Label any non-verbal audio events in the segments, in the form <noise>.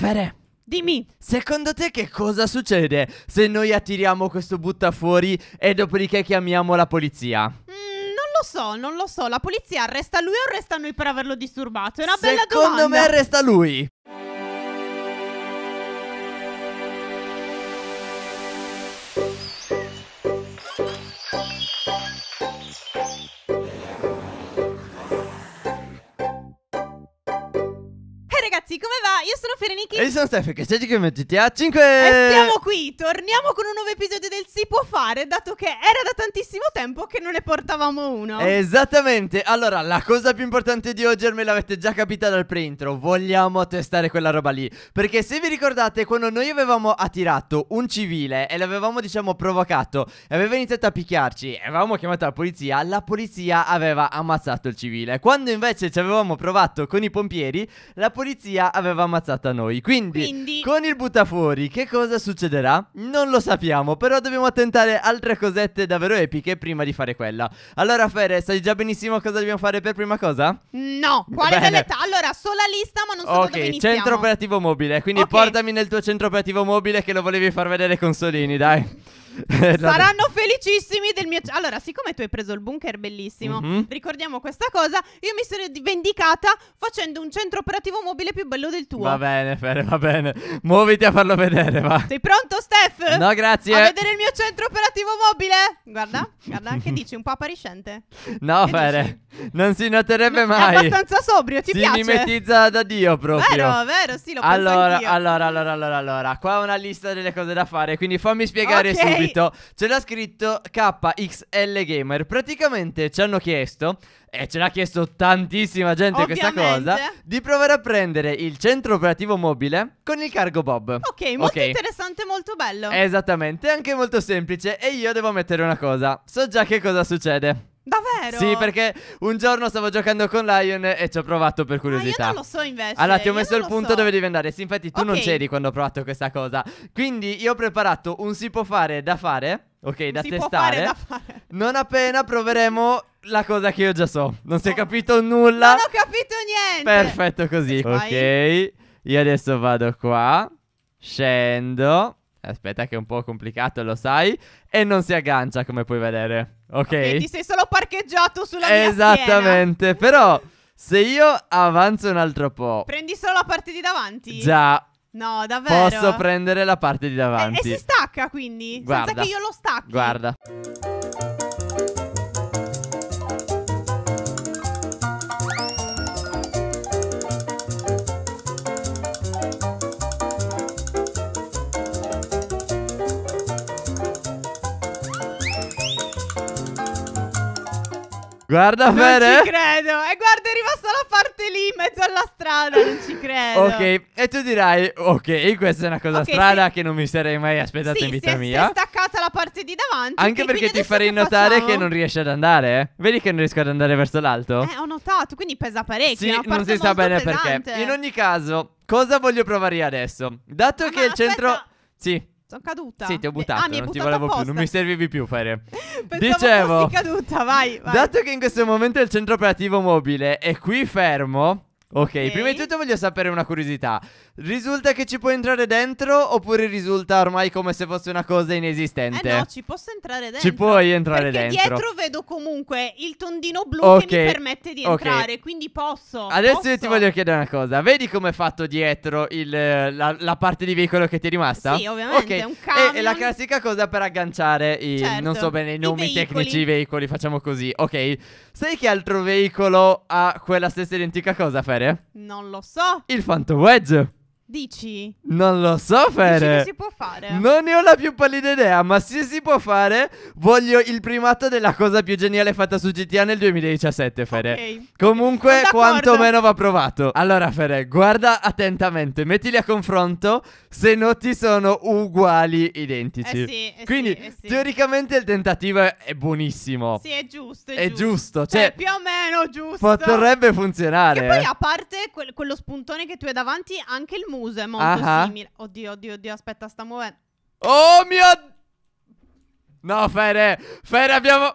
Fere. Dimmi. Secondo te che cosa succede se noi attiriamo questo buttafuori e dopodiché chiamiamo la polizia? Mm lo so, non lo so. La polizia arresta lui o arresta noi per averlo disturbato? È una Secondo bella domanda. Secondo me arresta lui. io sono Ferenichi. E io sono Steffi, che siete come GTA 5. E siamo qui, torniamo con un nuovo episodio del Si può fare, dato che era da tantissimo tempo che non ne portavamo uno. Esattamente, allora la cosa più importante di oggi, me l'avete già capita dal pre-intro, vogliamo testare quella roba lì. Perché se vi ricordate, quando noi avevamo attirato un civile e l'avevamo, diciamo, provocato, e aveva iniziato a picchiarci, e avevamo chiamato la polizia, la polizia aveva ammazzato il civile. Quando invece ci avevamo provato con i pompieri, la polizia aveva ammazzato ammazzata noi. Quindi, Quindi... con il buttafuori, che cosa succederà? Non lo sappiamo, però dobbiamo tentare altre cosette davvero epiche prima di fare quella. Allora, Fere, sai già benissimo cosa dobbiamo fare per prima cosa? No, quale Bene. delle ta- Allora, sola lista, ma non so okay, dove iniziamo. centro operativo mobile. Quindi, okay. portami nel tuo centro operativo mobile che lo volevi far vedere con Solini, dai. Eh, Saranno felicissimi del mio... Allora, siccome tu hai preso il bunker bellissimo, mm-hmm. ricordiamo questa cosa, io mi sono vendicata facendo un centro operativo mobile più bello del tuo. Va bene, Fere, va bene. Muoviti a farlo vedere, va. Sei pronto, Steph? No, grazie. A vedere il mio centro operativo mobile? Guarda, guarda, che dici? Un po' appariscente. No, che Fere, dici? non si noterebbe mai. È abbastanza sobrio, ti si piace? Si mimetizza da Dio proprio. Vero, vero, sì, lo allora, penso allora, allora, allora, allora, allora, qua ho una lista delle cose da fare, quindi fammi spiegare okay. subito scritto, ce l'ha scritto KXL Gamer. Praticamente ci hanno chiesto, e ce l'ha chiesto tantissima gente Ovviamente. questa cosa, di provare a prendere il centro operativo mobile con il cargo Bob. Ok, molto okay. interessante, molto bello. Esattamente, anche molto semplice. E io devo mettere una cosa. So già che cosa succede. Davvero? Sì, perché un giorno stavo giocando con Lion e ci ho provato per ah, curiosità. Ma io non lo so invece. Allora, ti ho messo il punto so. dove devi andare. Sì, infatti tu okay. non c'eri quando ho provato questa cosa. Quindi io ho preparato un si può fare da fare. Ok, un da si testare. Può fare da fare. Non appena proveremo la cosa che io già so. Non si è oh. capito nulla. Non ho capito niente. Perfetto così. Ok. Io adesso vado qua. Scendo. Aspetta che è un po' complicato, lo sai. E non si aggancia, come puoi vedere. Ok? okay ti sei solo parcheggiato sulla mia Esattamente, però... Se io avanzo un altro po'. Prendi solo la parte di davanti? Già. No, davvero. Posso prendere la parte di davanti. E, e si stacca quindi? Guarda, senza che io lo stacchi. Guarda. Guarda bene. Non ci credo. E guarda, è rimasta la parte lì in mezzo alla strada. Non ci credo. Ok, e tu dirai, ok, questa è una cosa okay, strana sì. che non mi sarei mai aspettato sì, in vita si è, mia. Si è staccata la parte di davanti. Anche perché ti farei che notare facciamo? che non riesci ad andare. Eh? Vedi che non riesco ad andare verso l'alto? Eh, ho notato, quindi pesa parecchio. Sì, non si sa bene pesante. perché. In ogni caso, cosa voglio provare io adesso? Dato Ma che il aspetta. centro... Sì. Sono caduta. Sì, ti ho buttato, eh, ah, non ti volevo apposta. più, non mi servivi più, Fere. <laughs> Dicevo, caduta, vai, vai. Dato che in questo momento il centro operativo mobile è qui fermo, Ok, prima di tutto voglio sapere una curiosità. Risulta che ci puoi entrare dentro oppure risulta ormai come se fosse una cosa inesistente? Eh no, ci posso entrare dentro. Ci puoi entrare perché dentro. dietro vedo comunque il tondino blu okay. che mi permette di entrare, quindi posso. Adesso posso. io ti voglio chiedere una cosa. Vedi come è fatto dietro il, la, la, parte di veicolo che ti è rimasta? Sì, ovviamente, okay. è un camion. È la classica cosa per agganciare i, certo. non so bene i nomi I tecnici, i veicoli, facciamo così. Ok, sai che altro veicolo ha quella stessa identica cosa, Fer? Fere? Non lo so. Il Phantom Wedge. Dici? Non lo so Fere. Dici si può fare? Non ne ho la più pallida idea, ma se si può fare, voglio il primato della cosa più geniale fatta su GTA nel 2017, Fere. Okay. Comunque, quantomeno va provato. Allora, Fere, guarda attentamente, mettili a confronto, se no ti sono uguali, identici. Eh sì, eh Quindi, sì, eh sì. teoricamente il tentativo è buonissimo. Sì, è giusto, è, è giusto. giusto. Cioè, cioè, più o meno meno giusto. Potrebbe funzionare. E poi, eh. a parte que- quello spuntone che tu hai davanti, anche il muso è molto ah, ah. simile. Oddio, oddio, oddio, aspetta, sta muovendo. Oh mio... No, Fere. Fere, abbiamo...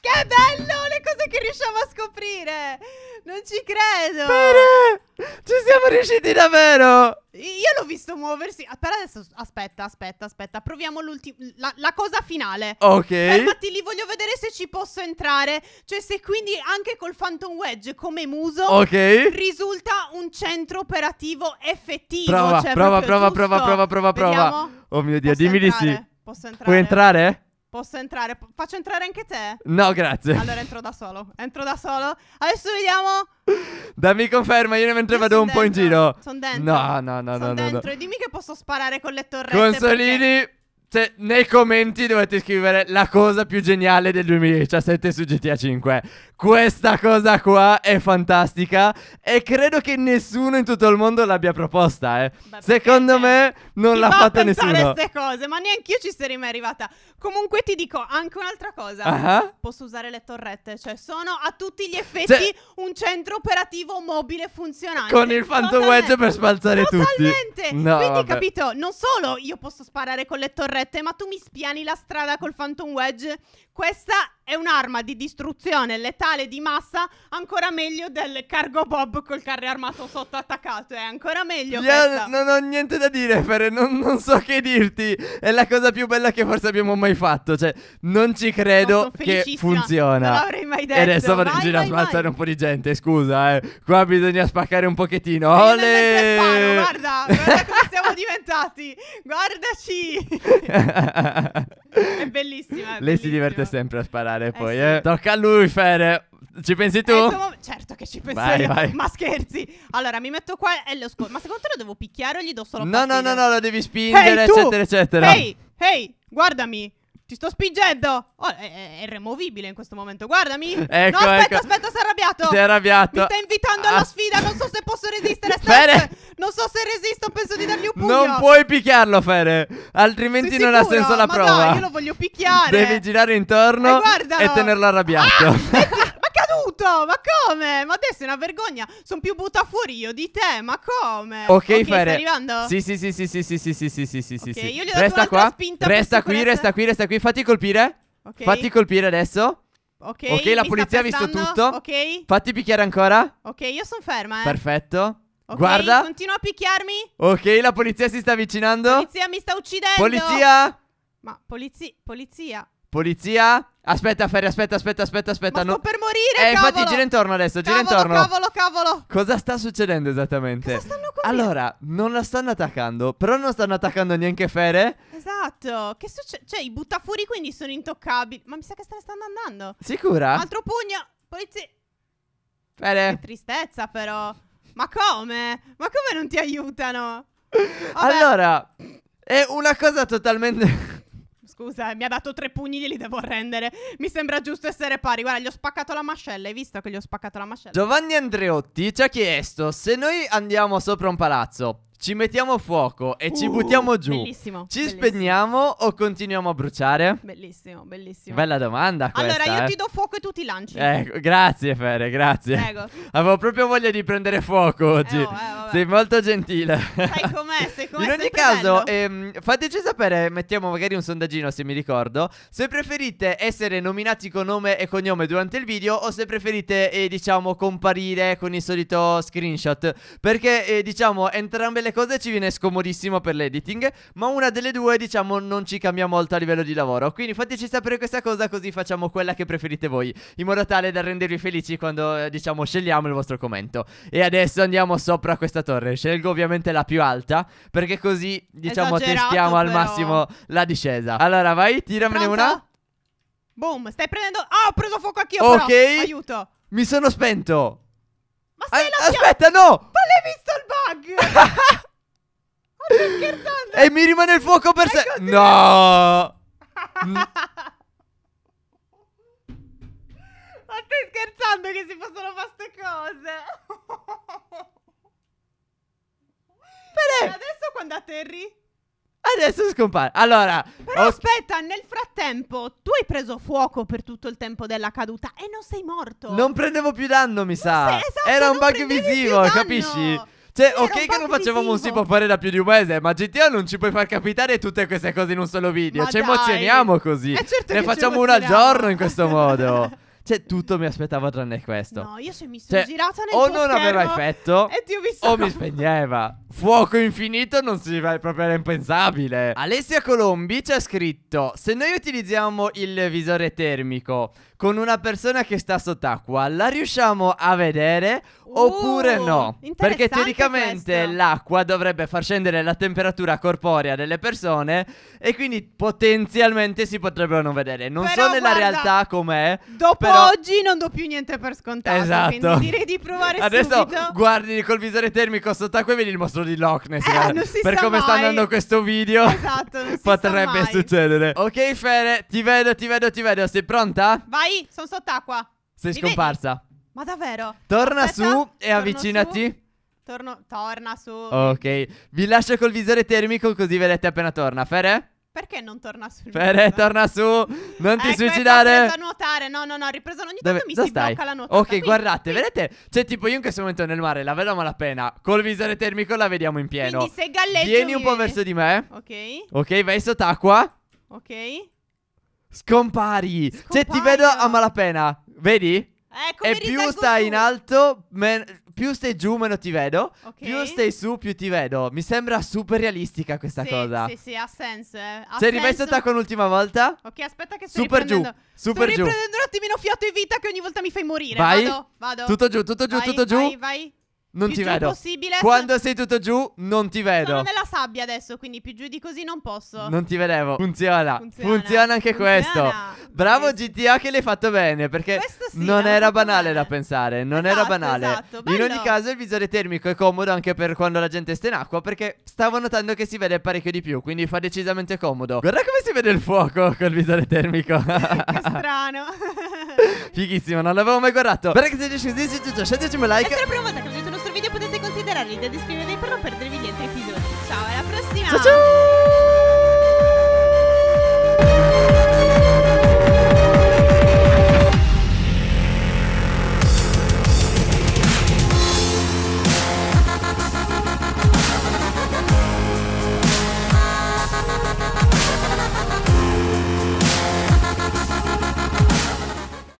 Che bello le cose che riusciamo a scoprire! Non ci credo! Bene! Ci siamo riusciti davvero! Io l'ho visto muoversi. Aspetta, ah, adesso. Aspetta, aspetta, aspetta. Proviamo l'ultima. La, la, cosa finale. Ok. Fermati lì, voglio vedere se ci posso entrare. Cioè, se quindi anche col Phantom Wedge come muso. Ok. Risulta un centro operativo effettivo. Prova, cioè prova, prova, prova, prova, prova, prova, prova, prova. Oh mio dio, posso dimmi entrare? di sì. Posso entrare? Puoi entrare? Posso entrare? P- faccio entrare anche te? No, grazie. Allora entro da solo. Entro da solo. Adesso vediamo. Dammi conferma, io mentre io vado un dentro. po' in giro. Sono dentro. No, no, no, Sono no, dentro. No. E dimmi che posso sparare con le torrette. Consolini. Perché... Cioè, nei commenti dovete scrivere la cosa più geniale del 2017 su GTA 5. Questa cosa qua è fantastica e credo che nessuno in tutto il mondo l'abbia proposta, eh. Secondo me non l'ha fatta nessuno. Ma queste cose, ma neanche io ci sarei mai arrivata. Comunque ti dico anche un'altra cosa. Uh-huh. Posso usare le torrette, cioè sono a tutti gli effetti cioè, un centro operativo mobile funzionante. Con il Phantom Wedge per spalzare totalmente. tutti. No, Quindi vabbè. capito, non solo io posso sparare con le torrette, ma tu mi spiani la strada col Phantom Wedge. Questa è un'arma di distruzione letale di massa ancora meglio del cargo bob col carro armato sotto attaccato. È ancora meglio. Io non ho niente da dire, Fer, non, non, so che dirti. È la cosa più bella che forse abbiamo mai fatto. Cioè, non ci credo no, che funziona. Non l'avrei mai detto. E adesso vai, vai, a spazzare un po' di gente, scusa, eh. Qua bisogna spaccare un pochettino. Ole! guarda, guarda <laughs> come siamo diventati. Guardaci! <laughs> Ah, Lei si diverte sempre a sparare eh, poi, eh, sì. eh. Tocca a lui, Fere. Ci pensi tu? Eh, insomma, certo che ci penso vai, io. Vai. Ma scherzi. Allora, mi metto qua e lo scopo Ma secondo te lo devo picchiare o gli do solo No, no, no, no, lo devi spingere, hey, eccetera, eccetera. Ehi, hey, ehi, guardami. Ti sto spingendo! Oh, è, è, removibile in questo momento, guardami! Ecco, no, ecco. aspetta, ecco. aspetta, sei arrabbiato! Sei arrabbiato! Mi sta invitando alla ah. sfida, non so se posso <laughs> resistere, Fere, non so se resisto, penso di dargli un pugno. Non puoi picchiarlo, Fere, altrimenti non ha senso la prova. Ma No, io lo voglio picchiare. Devi girare intorno eh, e tenerlo arrabbiato. Ah, ma caduto! Ma come? Ma adesso è una vergogna. Sono più butta fuori io di te. Ma come? Ok, okay Fere. arrivando? Sì, sì, sì, sì, sì, sì, sì, sì, sì, sì, sì, okay, sì. Io gli ho resta qua. Resta qui, resta qui, resta qui. Fatti colpire. Okay. Fatti colpire adesso. Ok, okay la polizia ha visto tutto. Ok. Fatti picchiare ancora. Ok, io sono ferma, eh. Perfetto. Okay, Guarda. Continua a picchiarmi. Ok, la polizia si sta avvicinando. Polizia mi sta uccidendo. Polizia. Ma polizia. Polizia. Polizia. Aspetta, Ferri, aspetta, aspetta, aspetta, aspetta. Ma no. per morire, Eh, cavolo. infatti gira intorno adesso, gira cavolo, intorno. Cavolo, cavolo. Cosa sta succedendo esattamente? Cosa stanno combinando? Allora, non la stanno attaccando, però non stanno attaccando neanche Fere. Esatto. Che succede? Cioè, i buttafuri quindi sono intoccabili. Ma mi sa che se ne stanno andando. Sicura? Altro pugno. Polizia. Fere. Che tristezza, però. Ma come? Ma come non ti aiutano? Vabbè. Allora, è una cosa totalmente... <laughs> Scusa, eh, mi ha dato tre pugni, glieli devo rendere. Mi sembra giusto essere pari. Guarda, gli ho spaccato la mascella. Hai visto che gli ho spaccato la mascella? Giovanni Andreotti ci ha chiesto se noi andiamo sopra un palazzo ci mettiamo a fuoco e uh, ci buttiamo giù. Bellissimo. Ci bellissimo. spegniamo o continuiamo a bruciare? Bellissimo, bellissimo. Bella domanda questa. Allora io eh. ti do fuoco e tu ti lanci. Ecco, grazie Fere, grazie. Prego. Avevo proprio voglia di prendere fuoco eh, oggi. Eh, oh, eh, Sei molto gentile. Sai com'è, <laughs> sei com'è. In ogni caso, ehm, fateci sapere, mettiamo magari un sondaggino se mi ricordo, se preferite essere nominati con nome e cognome durante il video o se preferite eh, diciamo comparire con il solito screenshot perché eh, diciamo entrambe le delle cose ci viene scomodissimo per l'editing, ma una delle due diciamo non ci cambia molto a livello di lavoro. Quindi fateci sapere questa cosa così facciamo quella che preferite voi, in modo tale da rendervi felici quando eh, diciamo scegliamo il vostro commento. E adesso andiamo sopra questa torre, scelgo ovviamente la più alta, perché così diciamo Esagerato, testiamo al però. massimo la discesa. Allora vai, tiramene Pronto? una. Boom, stai prendendo... Ah, oh, ho preso fuoco anch'io Ok però. Aiuto Mi sono spento Ma sei Aspetta, no! Ma l'hai visto il bug? <laughs> scherzando. E mi rimane il fuoco per sé. Ecco no. <laughs> Mm. Ma stai scherzando che si possono fare queste cose? Perè? adesso quando atterri? Adesso scompare. Allora. Però ho... aspetta, nel frattempo tu hai preso fuoco per tutto il tempo della caduta e non sei morto. Non prendevo più danno, mi non sa. Sei, esatto, Era un bug visivo, capisci? Cioè, ok che non facevamo un tipo a fare da più di un mese, ma GTA non ci puoi far capitare tutte queste cose in un solo video. ci dai. emozioniamo così. Eh certo ne facciamo una al giorno in questo modo. <laughs> Cioè, tutto mi aspettavo tranne questo. No, io se mi sono cioè, girata nel O non aveva effetto, e ti ho visto o mi spegneva. Fuoco infinito non si va, proprio era impensabile. Alessia Colombi ci ha scritto: Se noi utilizziamo il visore termico con una persona che sta sott'acqua, la riusciamo a vedere oppure no. Uh, perché teoricamente questo. l'acqua dovrebbe far scendere la temperatura corporea delle persone e quindi potenzialmente si potrebbero non vedere. Non Però so nella guarda, realtà com'è. Dopo però... oggi non do più niente per scontato. Esatto. Quindi direi di provare Adesso subito. guardi col visore termico sott'acqua e vedi il mostro di Loch Ness. Eh, non si per sa come sta andando questo video Esatto, non si sa potrebbe mai. succedere. Ok Fere, ti vedo, ti vedo, ti vedo. Sei pronta? Vai, sono sott'acqua. Sei Mi vedi? scomparsa. Ma davvero? Torna Aspetta, su e torno avvicinati. Su. Torno, torna su. Ok, vi lascio col visore termico così vedete appena torna. Fere? Perché non torna su? Fere, torna su. Non ti ecco, ecco suicidare. Ho ripreso a nuotare. No, no, no, ho ripreso. Ogni Dove, tanto mi si stai? blocca la nuotata. Ok, quindi, guardate, quindi... vedete? Cioè, tipo, io in questo momento nel mare la vedo a malapena. Col visore termico la vediamo in pieno. Quindi se galleggi. Vieni un po' vieni. verso di me. Ok. Ok, vai sott'acqua. Ok. Scompari. Scompaio. Cioè, ti vedo a malapena. Vedi? Eh, e più stai tu? in alto, men- più stai giù, meno ti vedo. Okay. Più stai su, più ti vedo. Mi sembra super realistica questa sì, cosa. Sì, sì, ha senso. Eh. Ha Sei rimessa con l'ultima volta? Ok, aspetta che sto super giù. Super sto giù. riprendendo un attimino fiato e vita che ogni volta mi fai morire. Vai. Vado, vado. Tutto giù, tutto giù, vai, tutto giù. Vai, vai. Non più ti vedo. Possibile. Quando sei tutto giù, non ti vedo. Sono nella sabbia adesso, quindi più giù di così non posso. Non ti vedevo. Funziona. Funziona, Funziona anche Funziona. questo. Bravo GTA che l'hai fatto bene, perché sì, non era banale bene. da pensare. Non esatto, era banale. Esatto, In ogni caso il visore termico è comodo anche per quando la gente sta in acqua, perché stavo notando che si vede parecchio di più, quindi fa decisamente comodo. Guarda come si vede il fuoco col visore termico. <laughs> che <laughs> strano. Fighissimo, non l'avevo mai guardato. Perché se ti piace questo video, un like. E se lo provate, Ferrari da descrivere per non perdervi gli altri episodi. Ciao, alla prossima! Ciao ciao!